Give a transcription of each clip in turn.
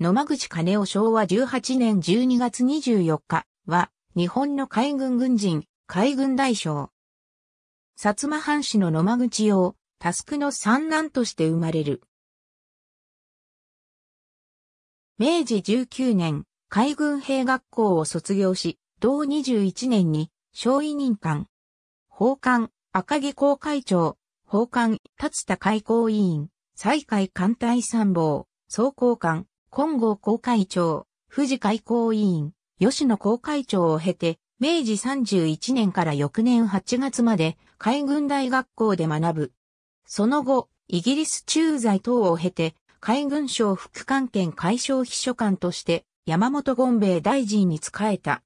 野間口金夫昭和18年12月24日は、日本の海軍軍人、海軍大将。薩摩藩士の野間口洋、タスクの三男として生まれる。明治19年、海軍兵学校を卒業し、同21年に、小委任官、法官、赤木公会長、法官、立田海公委員、西海艦隊参謀、総公官、金剛公会長、富士海港委員、吉野公会長を経て、明治31年から翌年8月まで海軍大学校で学ぶ。その後、イギリス駐在等を経て、海軍省副官兼海省秘書官として山本権兵衛大臣に仕えた。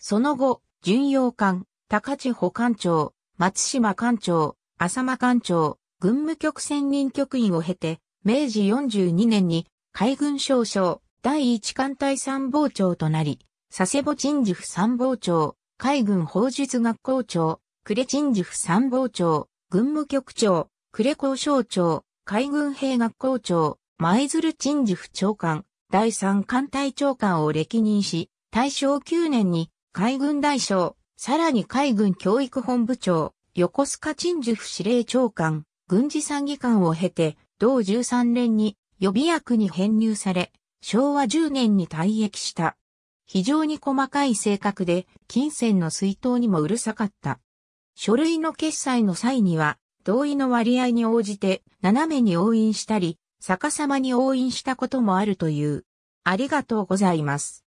その後、巡洋艦、高千穂艦長、松島艦長、浅間艦長、軍務局専任局員を経て、明治42年に海軍少将、第一艦隊参謀長となり、佐世保陳樹府参謀長、海軍法術学校長、呉陳樹府参謀長、軍務局長、呉交渉長、海軍兵学校長、舞鶴陳樹府長官、第三艦隊長官を歴任し、大正9年に海軍大将、さらに海軍教育本部長、横須賀陳樹府司令長官、軍事参議官を経て、同13年に予備役に編入され、昭和10年に退役した。非常に細かい性格で、金銭の水筒にもうるさかった。書類の決済の際には、同意の割合に応じて、斜めに応印したり、逆さまに応印したこともあるという。ありがとうございます。